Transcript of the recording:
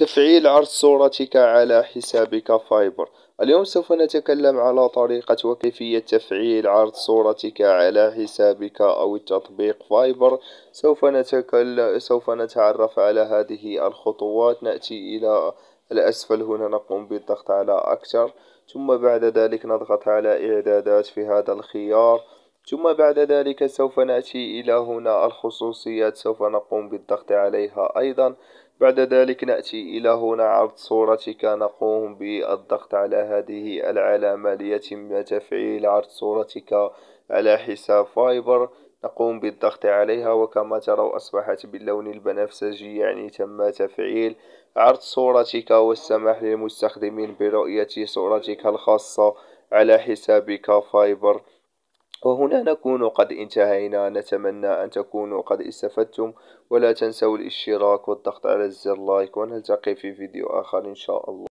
تفعيل عرض صورتك على حسابك فايبر اليوم سوف نتكلم على طريقة وكيفية تفعيل عرض صورتك على حسابك أو التطبيق فايبر سوف نتكلم سوف نتعرف على هذه الخطوات نأتي إلى الأسفل هنا نقوم بالضغط على أكثر ثم بعد ذلك نضغط على إعدادات في هذا الخيار ثم بعد ذلك سوف نأتي إلى هنا الخصوصيات سوف نقوم بالضغط عليها أيضا بعد ذلك نأتي إلى هنا عرض صورتك نقوم بالضغط على هذه العلامة ليتم تفعيل عرض صورتك على حساب فايبر نقوم بالضغط عليها وكما تروا أصبحت باللون البنفسجي يعني تم تفعيل عرض صورتك والسماح للمستخدمين برؤية صورتك الخاصة على حسابك فايبر وهنا نكون قد انتهينا نتمنى أن تكونوا قد استفدتم ولا تنسوا الاشتراك والضغط على زر لايك ونلتقي في فيديو آخر إن شاء الله